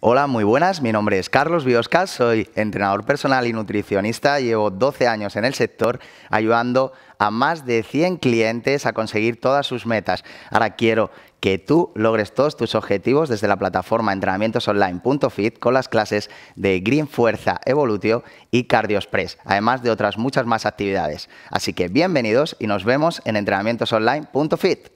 Hola, muy buenas. Mi nombre es Carlos Bioscas, soy entrenador personal y nutricionista. Llevo 12 años en el sector ayudando a más de 100 clientes a conseguir todas sus metas. Ahora quiero que tú logres todos tus objetivos desde la plataforma entrenamientosonline.fit con las clases de Green Fuerza Evolutio y Cardio Express, además de otras muchas más actividades. Así que bienvenidos y nos vemos en entrenamientosonline.fit.